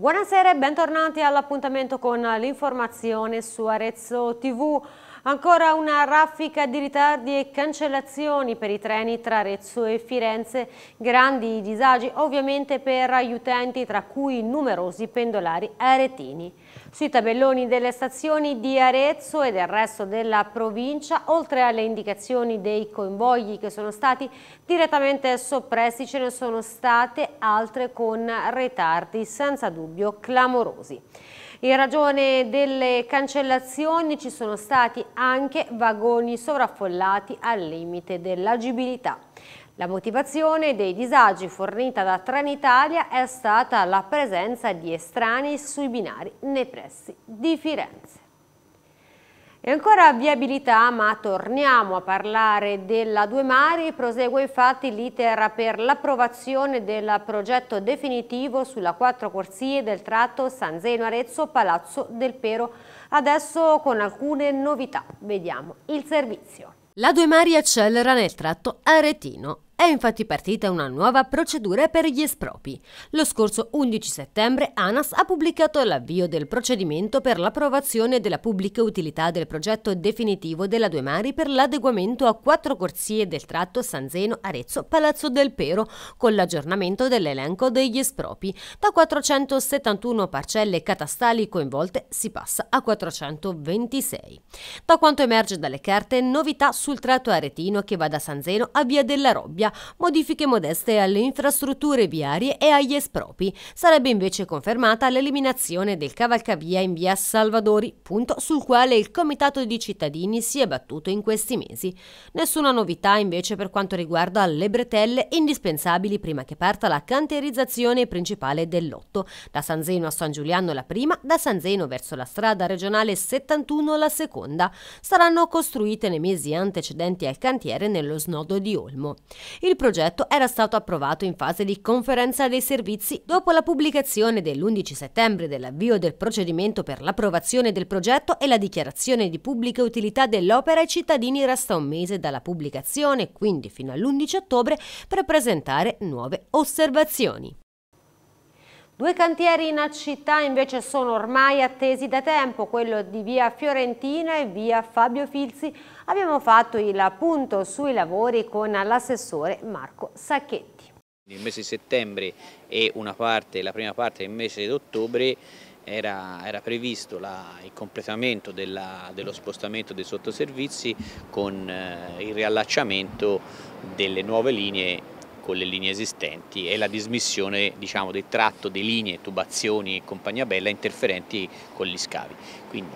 Buonasera e bentornati all'appuntamento con l'informazione su Arezzo TV. Ancora una raffica di ritardi e cancellazioni per i treni tra Arezzo e Firenze, grandi disagi ovviamente per gli utenti tra cui numerosi pendolari aretini. Sui tabelloni delle stazioni di Arezzo e del resto della provincia, oltre alle indicazioni dei convogli che sono stati direttamente soppressi, ce ne sono state altre con ritardi senza dubbio clamorosi. In ragione delle cancellazioni ci sono stati anche vagoni sovraffollati al limite dell'agibilità. La motivazione dei disagi fornita da Trenitalia è stata la presenza di estranei sui binari nei pressi di Firenze. E ancora viabilità, ma torniamo a parlare della Due Mari. Prosegue infatti l'iter per l'approvazione del progetto definitivo sulla quattro corsie del tratto San Zeno-Arezzo-Palazzo del Pero. Adesso con alcune novità. Vediamo il servizio. La Due Mari accelera nel tratto aretino. È infatti partita una nuova procedura per gli espropri. Lo scorso 11 settembre ANAS ha pubblicato l'avvio del procedimento per l'approvazione della pubblica utilità del progetto definitivo della Due Mari per l'adeguamento a quattro corsie del tratto San Zeno, Arezzo, Palazzo del Pero, con l'aggiornamento dell'elenco degli espropri. Da 471 parcelle catastali coinvolte si passa a 426. Da quanto emerge dalle carte, novità sul tratto aretino che va da San Zeno a Via della Robbia, modifiche modeste alle infrastrutture viarie e agli espropri. Sarebbe invece confermata l'eliminazione del cavalcavia in via Salvadori, punto sul quale il Comitato di Cittadini si è battuto in questi mesi. Nessuna novità invece per quanto riguarda le bretelle indispensabili prima che parta la canterizzazione principale del lotto, da San Zeno a San Giuliano la prima, da San Zeno verso la strada regionale 71 la seconda. Saranno costruite nei mesi antecedenti al cantiere nello snodo di Olmo. Il progetto era stato approvato in fase di conferenza dei servizi dopo la pubblicazione dell'11 settembre dell'avvio del procedimento per l'approvazione del progetto e la dichiarazione di pubblica utilità dell'opera ai cittadini resta un mese dalla pubblicazione, quindi fino all'11 ottobre, per presentare nuove osservazioni. Due cantieri in città invece sono ormai attesi da tempo, quello di via Fiorentina e via Fabio Filzi. Abbiamo fatto il punto sui lavori con l'assessore Marco Sacchetti. Il mese di settembre e parte, la prima parte del mese di ottobre era, era, previsto la, il completamento della, dello spostamento dei sottoservizi con eh, il riallacciamento delle nuove linee con le linee esistenti e la dismissione diciamo, del tratto di linee, tubazioni e compagnia bella interferenti con gli scavi. Quindi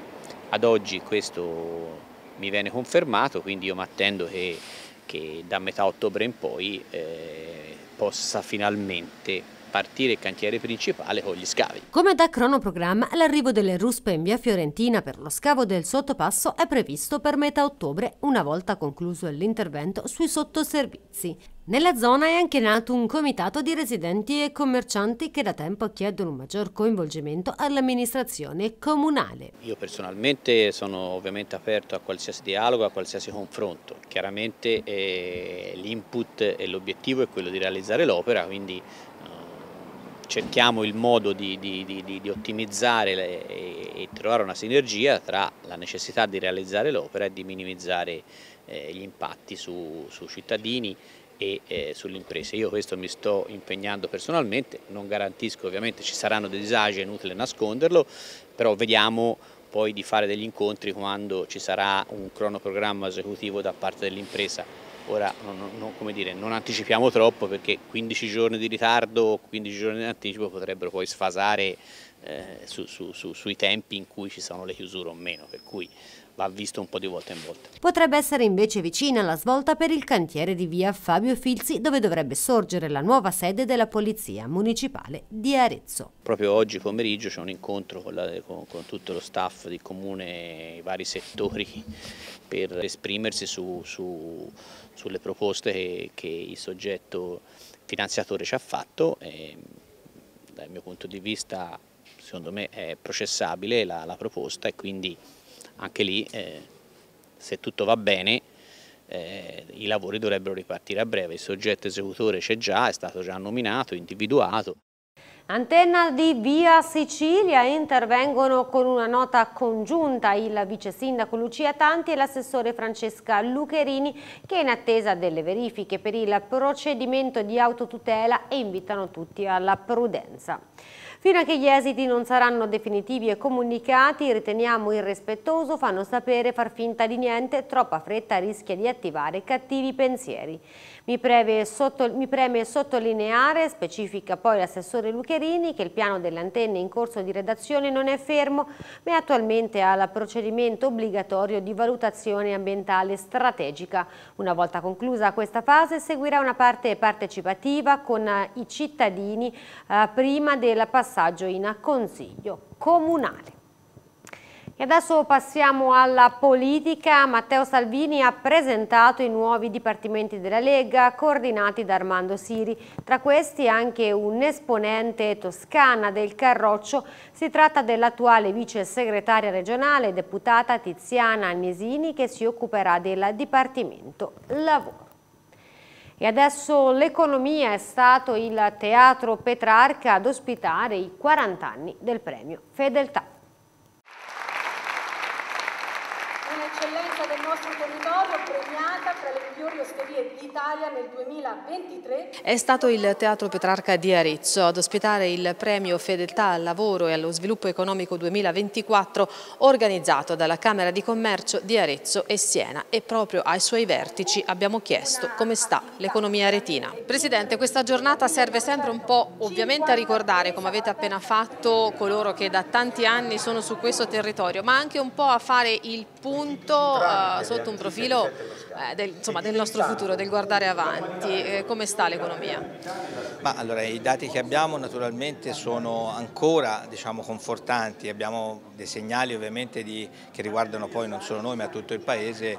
ad oggi questo mi viene confermato, quindi io mi attendo che, che da metà ottobre in poi eh, possa finalmente partire il cantiere principale con gli scavi. Come da cronoprogramma, l'arrivo delle ruspe in via Fiorentina per lo scavo del sottopasso è previsto per metà ottobre, una volta concluso l'intervento sui sottoservizi. Nella zona è anche nato un comitato di residenti e commercianti che da tempo chiedono un maggior coinvolgimento all'amministrazione comunale. Io personalmente sono ovviamente aperto a qualsiasi dialogo, a qualsiasi confronto. Chiaramente eh, l'input e l'obiettivo è quello di realizzare l'opera, quindi eh, cerchiamo il modo di, di, di, di ottimizzare e, trovare una sinergia tra la necessità di realizzare l'opera e di minimizzare eh, gli impatti su, su cittadini e eh, sulle imprese. Io questo mi sto impegnando personalmente, non garantisco ovviamente ci saranno dei disagi, è inutile nasconderlo, però vediamo poi di fare degli incontri quando ci sarà un cronoprogramma esecutivo da parte dell'impresa. Ora non, non, dire, non, anticipiamo troppo perché 15 giorni di ritardo, o 15 giorni di anticipo potrebbero poi sfasare eh, su, su, su, sui tempi in cui ci sono le chiusure o meno, per cui va visto un po' di volta in volta. Potrebbe essere invece vicina la svolta per il cantiere di via Fabio Filzi dove dovrebbe sorgere la nuova sede della Polizia Municipale di Arezzo. Proprio oggi pomeriggio c'è un incontro con, la, con, con, tutto lo staff di comune, i vari settori per esprimersi su, su, sulle proposte che, che il soggetto finanziatore ci ha fatto. E, dal mio punto di vista secondo me è processabile la, la proposta e quindi anche lì eh, se tutto va bene eh, i lavori dovrebbero ripartire a breve, il soggetto esecutore c'è già, è stato già nominato, individuato. Antenna di Via Sicilia intervengono con una nota congiunta il vice sindaco Lucia Tanti e l'assessore Francesca Lucherini che in attesa delle verifiche per il procedimento di autotutela e invitano tutti alla prudenza. Fino a che gli esiti non saranno definitivi e comunicati, riteniamo irrispettoso, fanno sapere, far finta di niente, troppa fretta rischia di attivare cattivi pensieri. Mi, sotto, mi preme sottolineare, specifica poi l'assessore Lucherini, che il piano delle antenne in corso di redazione non è fermo, ma è attualmente al procedimento obbligatorio di valutazione ambientale strategica. Una volta conclusa questa fase seguirà una parte partecipativa con i cittadini eh, prima della passazione passaggio in Consiglio Comunale. E adesso passiamo alla politica. Matteo Salvini ha presentato i nuovi dipartimenti della Lega coordinati da Armando Siri. Tra questi anche un esponente toscana del Carroccio. Si tratta dell'attuale vice segretaria regionale deputata Tiziana Agnesini che si occuperà del Dipartimento Lavoro. E adesso l'economia è stato il Teatro Petrarca ad ospitare i 40 anni del premio Fedeltà. Italia nel 2023. È stato il Teatro Petrarca di Arezzo ad ospitare il premio Fedeltà al lavoro e allo sviluppo economico 2024 organizzato dalla Camera di Commercio di Arezzo e Siena e proprio ai suoi vertici abbiamo chiesto come sta l'economia retina. Presidente, questa giornata serve sempre un po' ovviamente a ricordare, come avete appena fatto, coloro che da tanti anni sono su questo territorio, ma anche un po' a fare il punto eh, sotto un profilo eh, del, insomma, del nostro futuro, del guardare avanti. Eh, come sta l'economia? Allora, I dati che abbiamo naturalmente sono ancora diciamo, confortanti, abbiamo dei segnali ovviamente di, che riguardano poi non solo noi ma tutto il Paese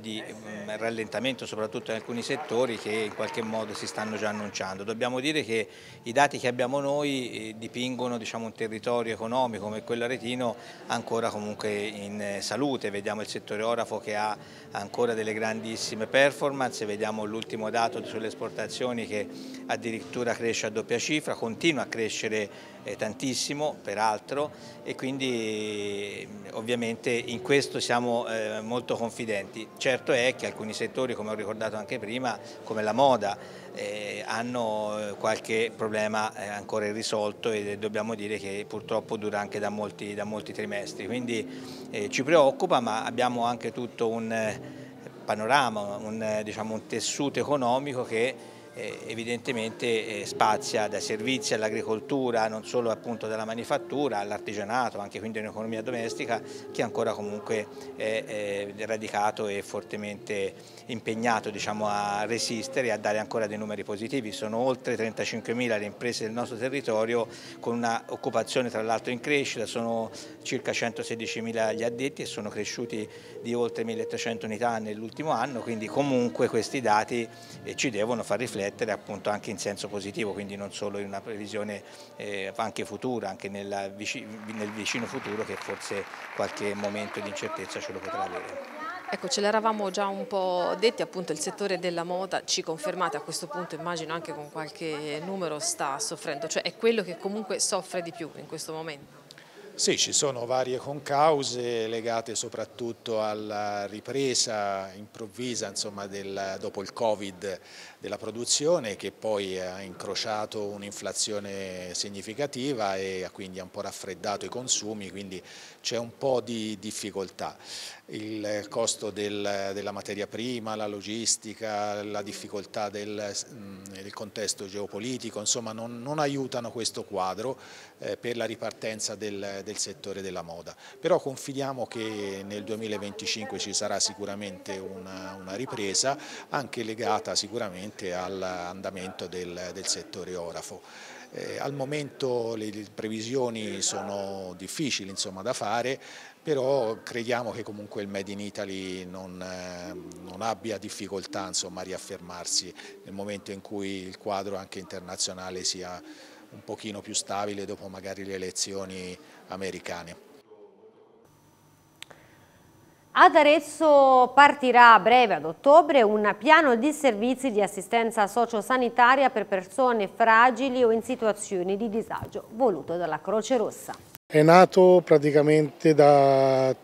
di mm, rallentamento soprattutto in alcuni settori che in qualche modo si stanno già annunciando. Dobbiamo dire che i dati che abbiamo noi eh, dipingono diciamo, un territorio economico come quello aretino ancora comunque in eh, salute, vediamo il settore orafo che ha ancora delle grandissime performance, vediamo l'ultimo dato sulle esportazioni che addirittura cresce a doppia cifra, continua a crescere è tantissimo peraltro e quindi ovviamente in questo siamo eh, molto confidenti. Certo è che alcuni settori, come ho ricordato anche prima, come la moda, eh, hanno eh, qualche problema eh, ancora irrisolto e dobbiamo dire che purtroppo dura anche da molti, da molti trimestri, quindi eh, ci preoccupa ma abbiamo anche tutto un panorama, un, diciamo, un tessuto economico che eh, evidentemente eh, spazia dai servizi all'agricoltura, non solo appunto dalla manifattura, all'artigianato, anche quindi un'economia domestica che ancora comunque è, eh, radicato e fortemente impegnato diciamo, a resistere e a dare ancora dei numeri positivi. Sono oltre 35.000 le imprese del nostro territorio con un'occupazione tra l'altro in crescita, sono circa 116.000 gli addetti e sono cresciuti di oltre 1.300 unità nell'ultimo anno, quindi comunque questi dati ci devono far riflettere riflettere appunto anche in senso positivo, quindi non solo in una previsione eh, anche futura, anche nel vicino futuro che forse qualche momento di incertezza ce lo potrà avere. Ecco, ce l'eravamo già un po' detti, appunto il settore della moda ci confermate a questo punto, immagino anche con qualche numero sta soffrendo, cioè è quello che comunque soffre di più in questo momento. Sì, ci sono varie concause legate soprattutto alla ripresa improvvisa insomma, del, dopo il Covid della produzione che poi ha incrociato un'inflazione significativa e quindi ha un po' raffreddato i consumi, quindi c'è un po' di difficoltà. Il costo del, della materia prima, la logistica, la difficoltà del, del contesto geopolitico, insomma non, non, aiutano questo quadro eh, per la ripartenza del del settore della moda. Però confidiamo che nel 2025 ci sarà sicuramente una, una ripresa anche legata sicuramente all'andamento del, del settore orafo. Eh, al momento le, previsioni sono difficili insomma, da fare, però crediamo che comunque il Made in Italy non, eh, non abbia difficoltà insomma, a riaffermarsi nel momento in cui il quadro anche internazionale sia un pochino più stabile dopo magari le elezioni americane. Ad Arezzo partirà a breve, ad ottobre, un piano di servizi di assistenza sociosanitaria per persone fragili o in situazioni di disagio voluto dalla Croce Rossa. È nato praticamente da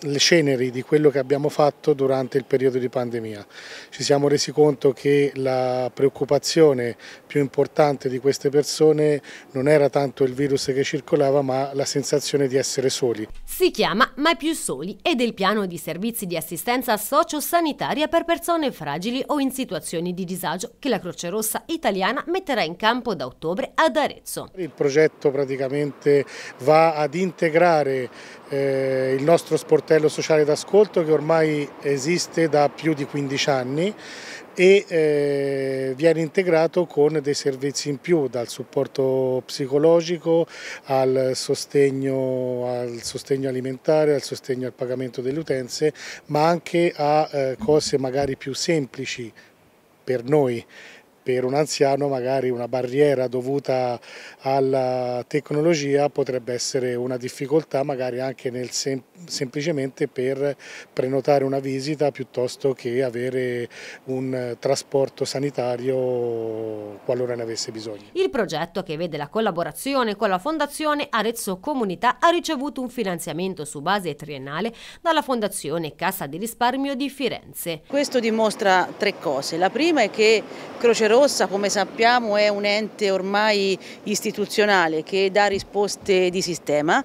le ceneri di quello che abbiamo fatto durante il periodo di pandemia. Ci siamo resi conto che la preoccupazione più importante di queste persone non era tanto il virus che circolava ma la sensazione di essere soli. Si chiama Mai più soli ed è il piano di servizi di assistenza sociosanitaria per persone fragili o in situazioni di disagio che la Croce Rossa italiana metterà in campo da ottobre ad Arezzo. Il progetto praticamente va ad integrare eh, il nostro sportello sociale d'ascolto che ormai esiste da più di 15 anni e eh, viene integrato con dei servizi in più, dal supporto psicologico al sostegno, al sostegno alimentare, al sostegno al pagamento delle utenze, ma anche a eh, cose magari più semplici per noi per un anziano magari una barriera dovuta alla tecnologia potrebbe essere una difficoltà magari anche nel sem semplicemente per prenotare una visita piuttosto che avere un trasporto sanitario qualora ne avesse bisogno. Il progetto che vede la collaborazione con la Fondazione Arezzo Comunità ha ricevuto un finanziamento su base triennale dalla Fondazione Cassa di Risparmio di Firenze. Questo dimostra tre cose. La prima è che Croce Rossa Rossa come sappiamo è un ente ormai istituzionale che dà risposte di sistema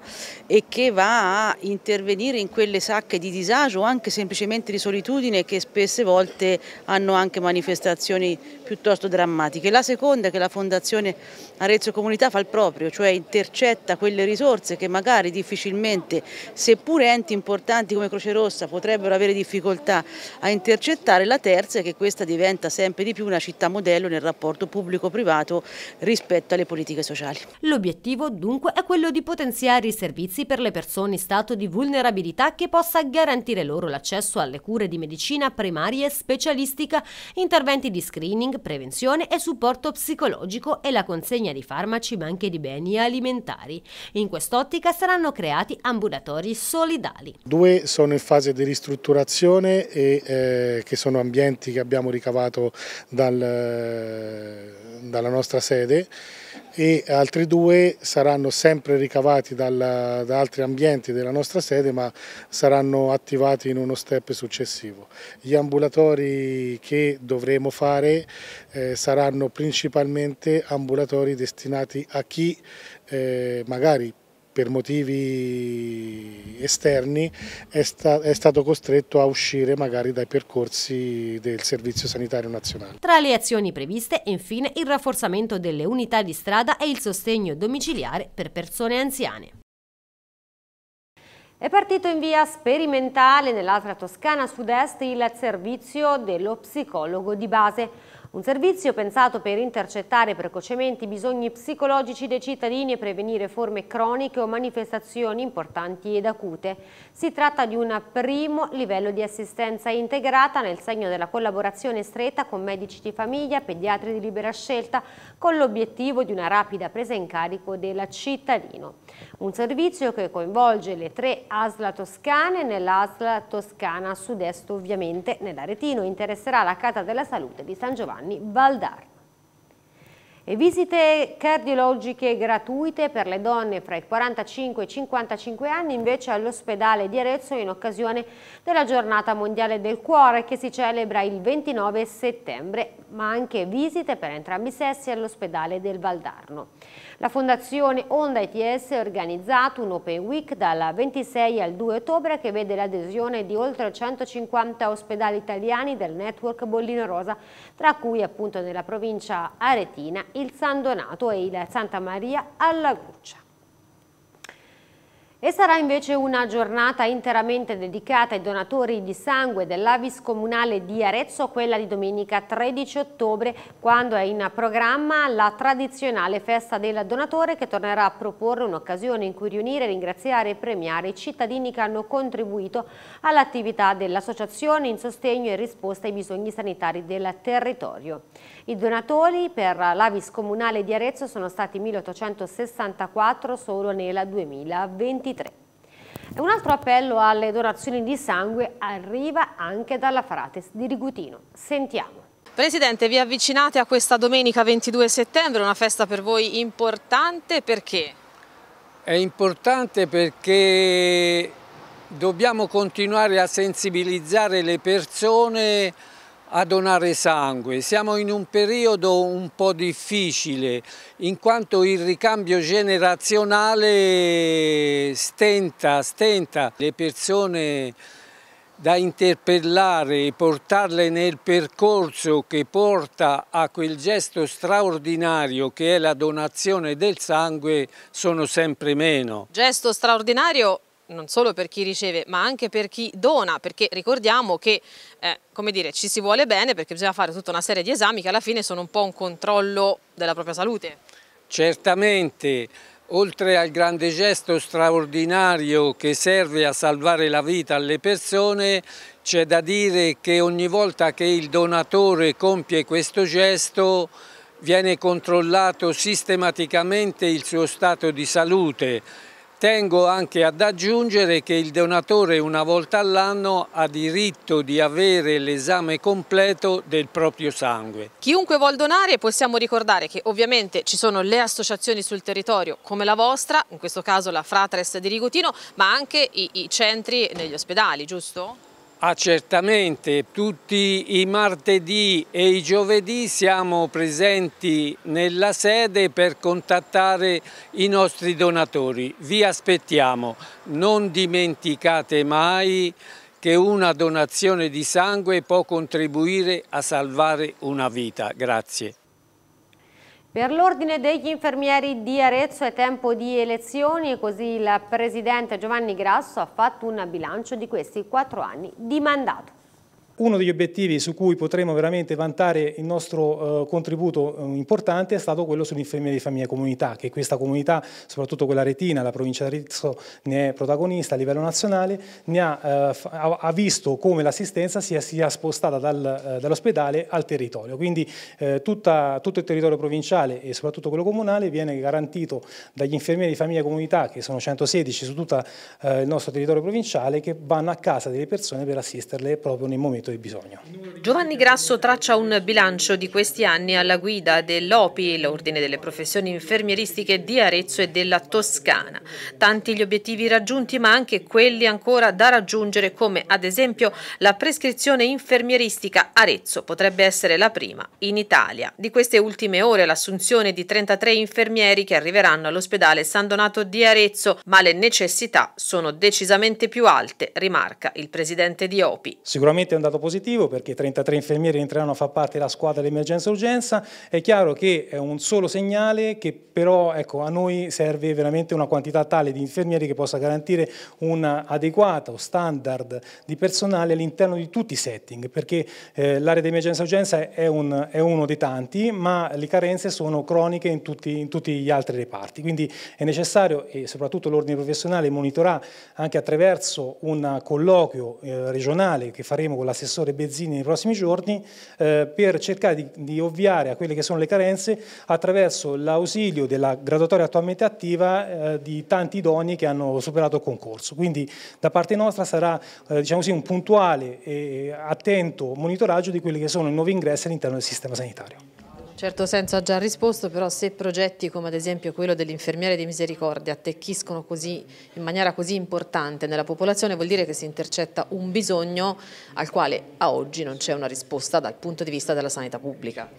e che va a intervenire in quelle sacche di disagio o anche semplicemente di solitudine che spesse volte hanno anche manifestazioni piuttosto drammatiche. La seconda è che la Fondazione Arezzo Comunità fa il proprio, cioè intercetta quelle risorse che magari difficilmente, seppure enti importanti come Croce Rossa potrebbero avere difficoltà a intercettare, la terza è che questa diventa sempre di più una città modella livello nel rapporto pubblico-privato rispetto alle politiche sociali. L'obiettivo dunque è quello di potenziare i servizi per le persone in stato di vulnerabilità che possa garantire loro l'accesso alle cure di medicina primaria e specialistica, interventi di screening, prevenzione e supporto psicologico e la consegna di farmaci ma anche di beni alimentari. In quest'ottica saranno creati ambulatori solidali. Due sono in fase di ristrutturazione e eh, che sono ambienti che abbiamo ricavato dal eh, dalla nostra sede e altri due saranno sempre ricavati dalla, da altri ambienti della nostra sede ma saranno attivati in uno step successivo. Gli ambulatori che dovremo fare eh, saranno principalmente ambulatori destinati a chi eh, magari per motivi esterni è, sta è, stato costretto a uscire magari dai percorsi del Servizio Sanitario Nazionale. Tra le azioni previste infine il rafforzamento delle unità di strada e il sostegno domiciliare per persone anziane. È partito in via sperimentale nell'altra Toscana sud-est il servizio dello psicologo di base. Un servizio pensato per intercettare precocemente i bisogni psicologici dei cittadini e prevenire forme croniche o manifestazioni importanti ed acute. Si tratta di un primo livello di assistenza integrata nel segno della collaborazione stretta con medici di famiglia, pediatri di libera scelta, con l'obiettivo di una rapida presa in carico del cittadino. Un servizio che coinvolge le tre ASLA toscane nell'ASLA toscana sud-est ovviamente nell'Aretino. Interesserà la Casa della Salute di San Giovanni. Giovanni Baldar. E visite cardiologiche gratuite per le donne fra i 45 e i 55 anni invece all'ospedale di Arezzo in occasione della giornata mondiale del cuore che si celebra il 29 settembre, ma anche visite per entrambi i sessi all'ospedale del Valdarno. La Fondazione Onda ITS ha organizzato un Open Week dal 26 al 2 ottobre che vede l'adesione di oltre 150 ospedali italiani del network Bollino Rosa, tra cui appunto nella provincia aretina il San Donato e il Santa Maria alla Guccia. E sarà invece una giornata interamente dedicata ai donatori di sangue dell'Avis Comunale di Arezzo, quella di domenica 13 ottobre, quando è in programma la tradizionale festa del donatore che tornerà a proporre un'occasione in cui riunire, ringraziare e premiare i cittadini che hanno contribuito all'attività dell'associazione in sostegno e risposta ai bisogni sanitari del territorio. I donatori per l'Avis Comunale di Arezzo sono stati 1864 solo nel 2020. 2023. Un altro appello alle donazioni di sangue arriva anche dalla Frates di Rigutino. Sentiamo. Presidente, vi avvicinate a questa domenica 22 settembre, una festa per voi importante perché? È importante perché dobbiamo continuare a sensibilizzare le persone a donare sangue. Siamo in un periodo un po' difficile in quanto il ricambio generazionale stenta, stenta le persone da interpellare e portarle nel percorso che porta a quel gesto straordinario che è la donazione del sangue sono sempre meno. Gesto straordinario non solo per chi riceve ma anche per chi dona, perché ricordiamo che eh, come dire, ci si vuole bene perché bisogna fare tutta una serie di esami che alla fine sono un po' un controllo della propria salute. Certamente, oltre al grande gesto straordinario che serve a salvare la vita alle persone, c'è da dire che ogni volta che il donatore compie questo gesto viene controllato sistematicamente il suo stato di salute Tengo anche ad aggiungere che il donatore una volta all'anno ha diritto di avere l'esame completo del proprio sangue. Chiunque vuol donare possiamo ricordare che ovviamente ci sono le associazioni sul territorio come la vostra, in questo caso la Fratres di Rigutino, ma anche i, i centri negli ospedali, giusto? Ah, certamente, tutti i martedì e i giovedì siamo presenti nella sede per contattare i nostri donatori. Vi aspettiamo, non dimenticate mai che una donazione di sangue può contribuire a salvare una vita. Grazie. Per l'ordine degli infermieri di Arezzo è tempo di elezioni e così il presidente Giovanni Grasso ha fatto un bilancio di questi quattro anni di mandato. Uno degli obiettivi su cui potremo veramente vantare il nostro eh, contributo eh, importante è stato quello sull'infermiera di famiglia e comunità, che questa comunità, soprattutto quella retina, la provincia di Rizzo, ne è protagonista a livello nazionale, ha, eh, ha, visto come l'assistenza sia, sia, spostata dal, eh, dall'ospedale al territorio. Quindi eh, tutta, tutto il territorio provinciale e soprattutto quello comunale viene garantito dagli infermieri di famiglia e comunità, che sono 116 su tutto eh, il nostro territorio provinciale, che vanno a casa delle persone per assisterle proprio nel momento di bisogno. Giovanni Grasso traccia un bilancio di questi anni alla guida dell'OPI, l'Ordine delle Professioni Infermieristiche di Arezzo e della Toscana. Tanti gli obiettivi raggiunti ma anche quelli ancora da raggiungere come ad esempio la prescrizione infermieristica Arezzo potrebbe essere la prima in Italia. Di queste ultime ore l'assunzione di 33 infermieri che arriveranno all'ospedale San Donato di Arezzo ma le necessità sono decisamente più alte, rimarca il presidente di OPI. Sicuramente è un dato positivo perché 33 infermieri entreranno a far parte della squadra dell'emergenza-urgenza. È chiaro che è un solo segnale che però ecco, a noi serve veramente una quantità tale di infermieri che possa garantire un adeguato standard di personale all'interno di tutti i setting perché eh, l'area di emergenza-urgenza è, un, è, uno dei tanti ma le carenze sono croniche in tutti, in tutti gli altri reparti. Quindi è necessario e soprattutto l'ordine professionale monitorà anche attraverso un colloquio eh, regionale che faremo con l'assessore professore Bezzini nei prossimi giorni eh, per cercare di, di, ovviare a quelle che sono le carenze attraverso l'ausilio della graduatoria attualmente attiva eh, di tanti idoni che hanno superato il concorso. Quindi da parte nostra sarà eh, diciamo così, un puntuale e attento monitoraggio di quelli che sono i nuovi ingressi all'interno del sistema sanitario certo senso ha già risposto, però se progetti come ad esempio quello dell'infermiere di misericordia attecchiscono così, in maniera così importante nella popolazione vuol dire che si intercetta un bisogno al quale a oggi non c'è una risposta dal punto di vista della sanità pubblica.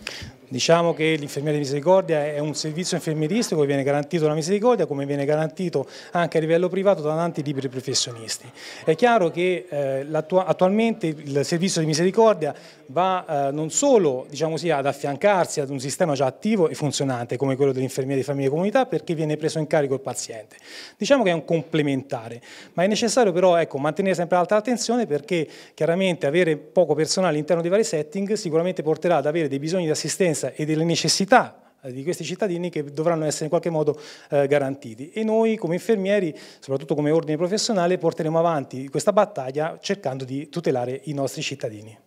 Diciamo che l'infermiera di misericordia è un servizio infermieristico che viene garantito la misericordia come viene garantito anche a livello privato da tanti liberi professionisti. È chiaro che eh, attualmente il servizio di misericordia va eh, non solo diciamo così, ad affiancarsi ad un sistema già attivo e funzionante come quello dell'infermiera di famiglia e comunità perché viene preso in carico il paziente. Diciamo che è un complementare, ma è necessario però ecco, mantenere sempre alta l'attenzione perché chiaramente avere poco personale all'interno dei vari setting sicuramente porterà ad avere dei bisogni di assistenza sicurezza e delle necessità eh, di questi cittadini che dovranno essere in qualche modo eh, garantiti e noi come infermieri, soprattutto come ordine professionale, porteremo avanti questa battaglia cercando di tutelare i nostri cittadini.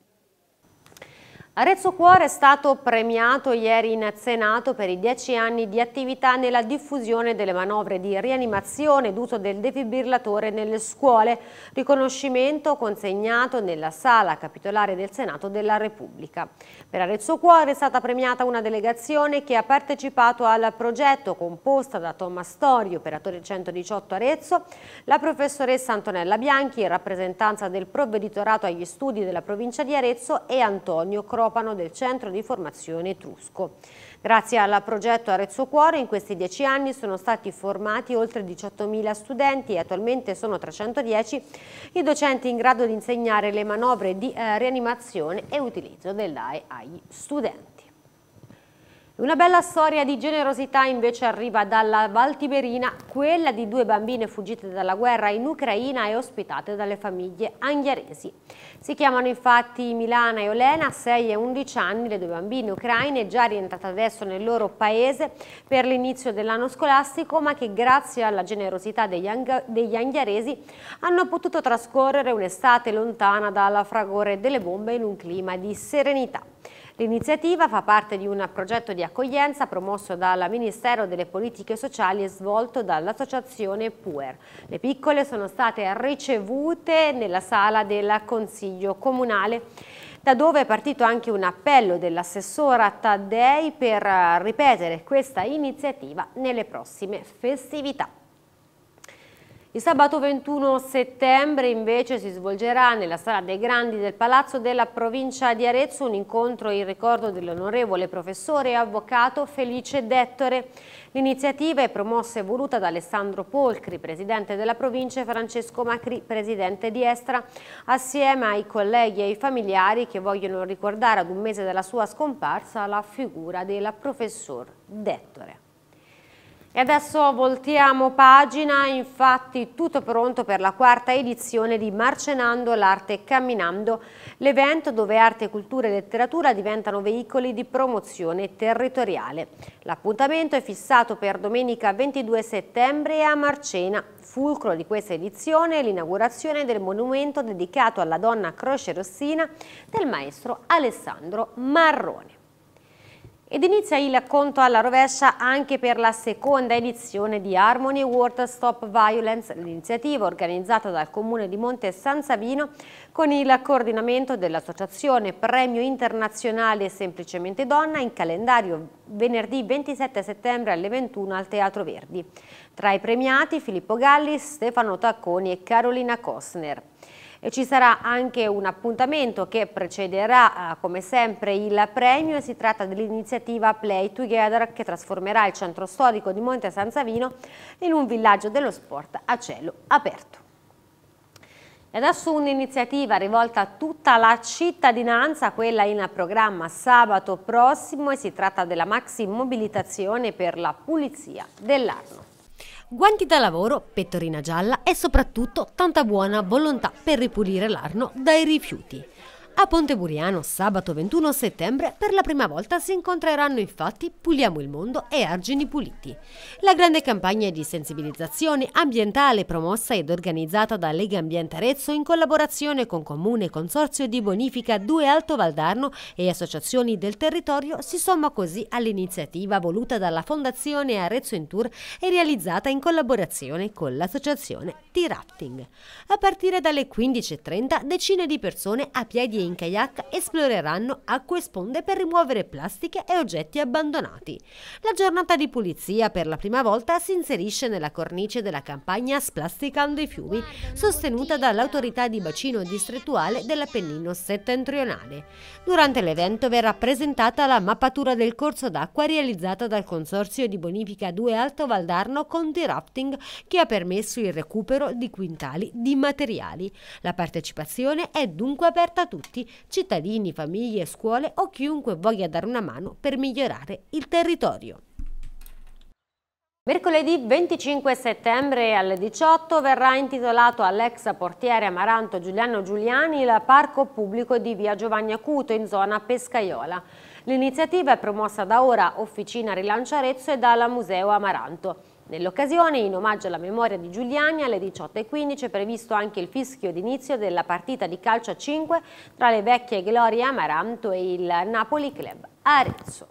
Arezzo Cuore è stato premiato ieri in Senato per i dieci anni di attività nella diffusione delle manovre di rianimazione d'uso del defibrillatore nelle scuole, riconoscimento consegnato nella sala capitolare del Senato della Repubblica. Per Arezzo Cuore è stata premiata una delegazione che ha partecipato al progetto composta da Tommas Tori, operatore 118 Arezzo, la professoressa Antonella Bianchi, in rappresentanza del provveditorato agli studi della provincia di Arezzo e Antonio Croce Cropano del Centro di Formazione Etrusco. Grazie al progetto Arezzo Cuore in questi dieci anni sono stati formati oltre 18.000 studenti e attualmente sono 310 i docenti in grado di insegnare le manovre di eh, rianimazione e utilizzo dell'AE agli studenti. Una bella storia di generosità invece arriva dalla Valtiberina, quella di due bambine fuggite dalla guerra in Ucraina e ospitate dalle famiglie anghiaresi. Si chiamano infatti Milana e Olena, 6 e 11 anni, le due bambine ucraine già rientrate adesso nel loro paese per l'inizio dell'anno scolastico, ma che grazie alla generosità degli, degli anghiaresi hanno potuto trascorrere un'estate lontana dalla fragore delle bombe in un clima di serenità. L'iniziativa fa parte di un progetto di accoglienza promosso dal Ministero delle Politiche Sociali e svolto dall'associazione PUER. Le piccole sono state ricevute nella sala del Consiglio Comunale da dove è partito anche un appello dell'assessora Taddei per ripetere questa iniziativa nelle prossime festività. Il sabato 21 settembre invece si svolgerà nella Sala dei Grandi del Palazzo della Provincia di Arezzo un incontro in ricordo dell'onorevole professore e avvocato Felice Dettore. L'iniziativa è promossa e voluta da Alessandro Polcri, presidente della provincia, e Francesco Macri, presidente di Estra, assieme ai colleghi e ai familiari che vogliono ricordare ad un mese dalla sua scomparsa la figura della professor Dettore. E adesso voltiamo pagina, infatti tutto pronto per la quarta edizione di Marcenando l'arte camminando, l'evento dove arte, cultura e letteratura diventano veicoli di promozione territoriale. L'appuntamento è fissato per domenica 22 settembre a Marcena. Fulcro di questa edizione è l'inaugurazione del monumento dedicato alla donna Croce Rossina del maestro Alessandro Marrone. Ed inizia il conto alla rovescia anche per la seconda edizione di Harmony World Stop Violence, l'iniziativa organizzata dal Comune di Monte San Savino con il coordinamento dell'Associazione Premio Internazionale Semplicemente Donna in calendario venerdì 27 settembre alle 21 al Teatro Verdi. Tra i premiati Filippo Galli, Stefano Tacconi e Carolina Costner. E ci sarà anche un appuntamento che precederà eh, come sempre il premio, e si tratta dell'iniziativa Play Together che trasformerà il centro storico di Monte San Savino in un villaggio dello sport a cielo aperto. E adesso un'iniziativa rivolta a tutta la cittadinanza, quella in programma sabato prossimo e si tratta della maxi mobilitazione per la pulizia dell'Arno guanti da lavoro, pettorina gialla e soprattutto tanta buona volontà per ripulire l'arno dai rifiuti. A Ponteburiano, sabato 21 settembre, per la prima volta si incontreranno infatti Puliamo il Mondo e Argini Puliti. La grande campagna di sensibilizzazione ambientale promossa ed organizzata da Lega Ambiente Arezzo in collaborazione con Comune Consorzio di Bonifica 2 Alto Valdarno e associazioni del territorio si somma così all'iniziativa voluta dalla Fondazione Arezzo in Tour e realizzata in collaborazione con l'associazione T-Rafting. A partire dalle 15.30 decine di persone a piedi e in kayak esploreranno acque e sponde per rimuovere plastiche e oggetti abbandonati. La giornata di pulizia per la prima volta si inserisce nella cornice della campagna Splasticando i fiumi, sostenuta dall'autorità di bacino distrettuale dell'Appennino settentrionale. Durante l'evento verrà presentata la mappatura del corso d'acqua realizzata dal Consorzio di Bonifica 2 Alto Valdarno Conti Rafting che ha permesso il recupero di quintali di materiali. La partecipazione è dunque aperta a tutti privati, cittadini, famiglie, scuole o chiunque voglia dare una mano per migliorare il territorio. Mercoledì 25 settembre alle 18 verrà intitolato all'ex portiere amaranto Giuliano Giuliani il parco pubblico di via Giovanni Acuto in zona Pescaiola. L'iniziativa è promossa da ora Officina Rilancia Arezzo e dalla Museo Amaranto. Nell'occasione, in omaggio alla memoria di Giuliani, alle 18.15 è previsto anche il fischio d'inizio della partita di calcio a 5 tra le vecchie Gloria Amaranto e il Napoli Club Arezzo.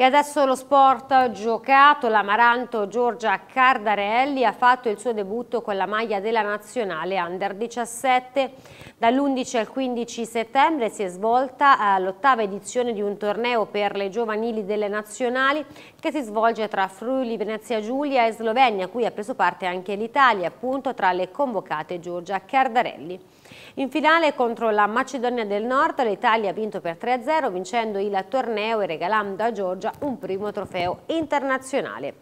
E adesso lo sport giocato, l'Amaranto Giorgia Cardarelli ha fatto il suo debutto con la maglia della nazionale Under 17. Dall'11 al 15 settembre si è svolta eh, l'ottava edizione di un torneo per le giovanili delle nazionali che si svolge tra Friuli, Venezia Giulia e Slovenia, a cui ha preso parte anche l'Italia, appunto tra le convocate Giorgia Cardarelli. In finale contro la Macedonia del Nord l'Italia ha vinto per 3-0 vincendo il torneo e regalando a Giorgia un primo trofeo internazionale.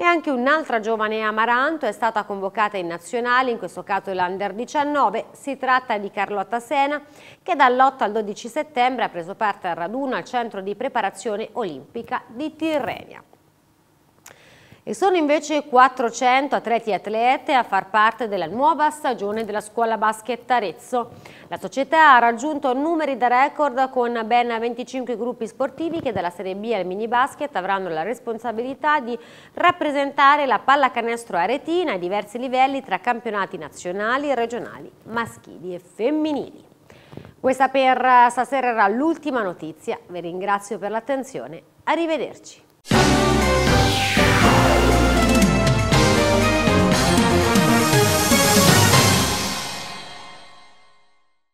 E anche un'altra giovane Amaranto è stata convocata in nazionale, in questo caso l'Under 19. Si tratta di Carlotta Sena che dall'8 al 12 settembre ha preso parte al raduno al centro di preparazione olimpica di Tirrenia e sono invece 400 atleti e atlete a far parte della nuova stagione della scuola basket Arezzo. La società ha raggiunto numeri da record con ben 25 gruppi sportivi che dalla Serie B al mini basket avranno la responsabilità di rappresentare la pallacanestro aretina a diversi livelli tra campionati nazionali, regionali, maschili e femminili. Questa per eh, stasera era l'ultima notizia, vi ringrazio per l'attenzione, arrivederci.